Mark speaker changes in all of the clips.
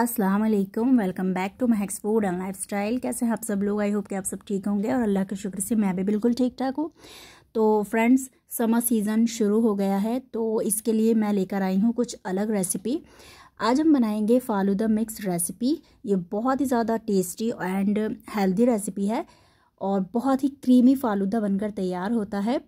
Speaker 1: अस्सलाम वालेकुम welcome back to Max Food and Lifestyle कैसे हैं आप सब लोग आई होप कि आप सब ठीक होंगे और अल्लाह के शुक्र से मैं भी बिल्कुल ठीक ठाक हूँ तो फ्रेंड्स समर सीज़न शुरू हो गया है तो इसके लिए मैं लेकर आई हूँ कुछ अलग रेसिपी आज हम बनाएंगे फालूदा मिक्स रेसिपी ये बहुत ही ज़्यादा टेस्टी एंड हेल्दी रेसिपी है और बहुत ही क्रीमी फालूदा बनकर तैयार होता है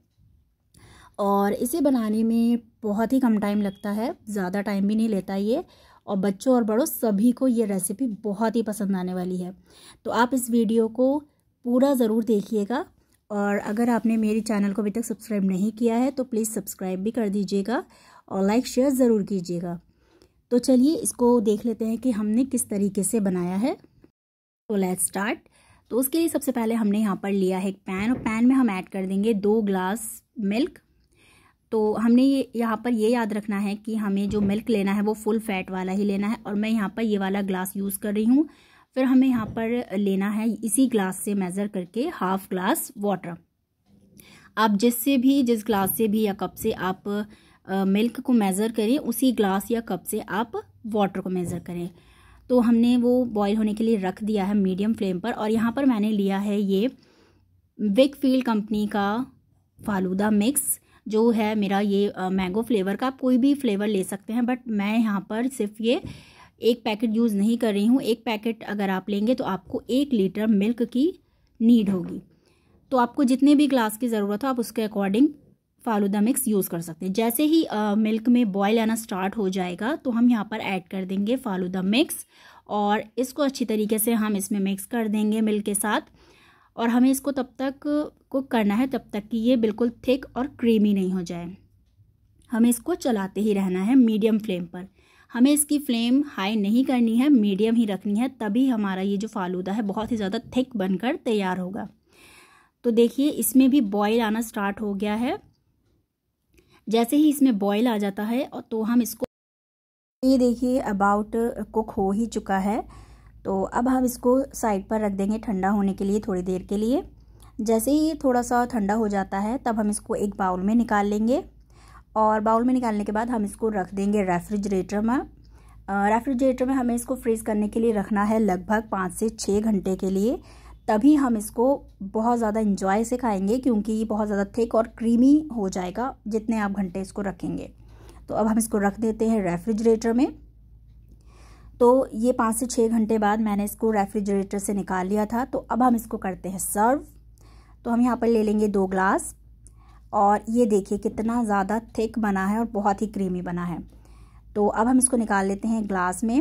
Speaker 1: और इसे बनाने में बहुत ही कम टाइम लगता है ज़्यादा टाइम भी नहीं लेता ये और बच्चों और बड़ों सभी को ये रेसिपी बहुत ही पसंद आने वाली है तो आप इस वीडियो को पूरा ज़रूर देखिएगा और अगर आपने मेरे चैनल को अभी तक सब्सक्राइब नहीं किया है तो प्लीज़ सब्सक्राइब भी कर दीजिएगा और लाइक शेयर ज़रूर कीजिएगा तो चलिए इसको देख लेते हैं कि हमने किस तरीके से बनाया है तो लेट्स स्टार्ट तो उसके लिए सबसे पहले हमने यहाँ पर लिया है एक पैन और पैन में हम ऐड कर देंगे दो ग्लास मिल्क तो हमने ये यहाँ पर ये याद रखना है कि हमें जो मिल्क लेना है वो फुल फैट वाला ही लेना है और मैं यहाँ पर ये वाला ग्लास यूज़ कर रही हूँ फिर हमें यहाँ पर लेना है इसी ग्लास से मेज़र करके हाफ ग्लास वाटर आप जिससे भी जिस ग्लास से भी या कप से आप मिल्क को मेज़र करें उसी ग्लास या कप से आप वाटर को मेज़र करें तो हमने वो बॉयल होने के लिए रख दिया है मीडियम फ्लेम पर और यहाँ पर मैंने लिया है ये विक फील्ड कंपनी का फालूदा मिक्स जो है मेरा ये मैंगो फ्लेवर का कोई भी फ्लेवर ले सकते हैं बट मैं यहाँ पर सिर्फ ये एक पैकेट यूज़ नहीं कर रही हूँ एक पैकेट अगर आप लेंगे तो आपको एक लीटर मिल्क की नीड होगी तो आपको जितने भी ग्लास की ज़रूरत हो आप उसके अकॉर्डिंग फालूदा मिक्स यूज़ कर सकते हैं जैसे ही आ, मिल्क में बॉयल आना स्टार्ट हो जाएगा तो हम यहाँ पर ऐड कर देंगे फालूदा मिक्स और इसको अच्छी तरीके से हम इसमें मिक्स कर देंगे मिल्क के साथ और हमें इसको तब तक कुक करना है तब तक कि ये बिल्कुल थिक और क्रीमी नहीं हो जाए हमें इसको चलाते ही रहना है मीडियम फ्लेम पर हमें इसकी फ्लेम हाई नहीं करनी है मीडियम ही रखनी है तभी हमारा ये जो फालूदा है बहुत ही ज़्यादा थिक बनकर तैयार होगा तो देखिए इसमें भी बॉयल आना स्टार्ट हो गया है जैसे ही इसमें बॉयल आ जाता है तो हम इसको ये देखिए अबाउट कुक हो ही चुका है तो अब हम इसको साइड पर रख देंगे ठंडा होने के लिए थोड़ी देर के लिए जैसे ही ये थोड़ा सा ठंडा हो जाता है तब हम इसको एक बाउल में निकाल लेंगे और बाउल में निकालने के बाद हम इसको रख देंगे रेफ्रिजरेटर में रेफ्रिजरेटर में हमें इसको फ्रीज़ करने के लिए रखना है लगभग पाँच से छः घंटे के लिए तभी हम इसको बहुत ज़्यादा इंजॉय से खाएंगे क्योंकि ये बहुत ज़्यादा थिक और क्रीमी हो जाएगा जितने आप घंटे इसको रखेंगे तो अब हम इसको रख देते हैं रेफ्रिजरेटर में तो ये पाँच से छः घंटे बाद मैंने इसको रेफ्रिजरेटर से निकाल लिया था तो अब हम इसको करते हैं सर्व तो हम यहाँ पर ले लेंगे दो ग्लास और ये देखिए कितना ज़्यादा थिक बना है और बहुत ही क्रीमी बना है तो अब हम इसको निकाल लेते हैं ग्लास में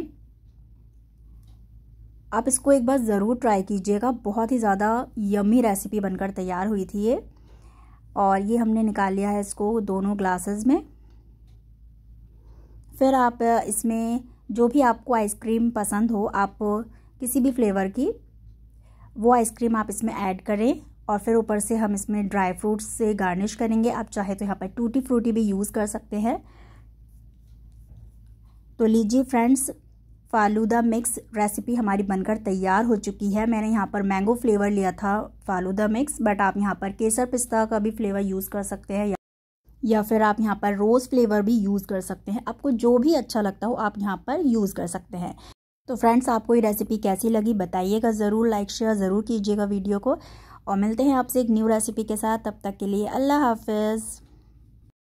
Speaker 1: आप इसको एक बार ज़रूर ट्राई कीजिएगा बहुत ही ज़्यादा यमी रेसिपी बनकर तैयार हुई थी ये और ये हमने निकाल लिया है इसको दोनों ग्लासेस में फिर आप इसमें जो भी आपको आइसक्रीम पसंद हो आप किसी भी फ्लेवर की वो आइसक्रीम आप इसमें ऐड करें और फिर ऊपर से हम इसमें ड्राई फ्रूट्स से गार्निश करेंगे आप चाहे तो यहाँ पर टूटी फ्रूटी भी यूज़ कर सकते हैं तो लीजिए फ्रेंड्स फालूदा मिक्स रेसिपी हमारी बनकर तैयार हो चुकी है मैंने यहाँ पर मैंगो फ्लेवर लिया था फालूदा मिक्स बट आप यहाँ पर केसर पिस्ता का भी फ्लेवर यूज़ कर सकते हैं या फिर आप यहाँ पर रोज़ फ्लेवर भी यूज़ कर सकते हैं आपको जो भी अच्छा लगता हो आप यहाँ पर यूज़ कर सकते हैं तो फ्रेंड्स आपको ये रेसिपी कैसी लगी बताइएगा ज़रूर लाइक शेयर ज़रूर कीजिएगा वीडियो को और मिलते हैं आपसे एक न्यू रेसिपी के साथ तब तक के लिए अल्लाह हाफिज़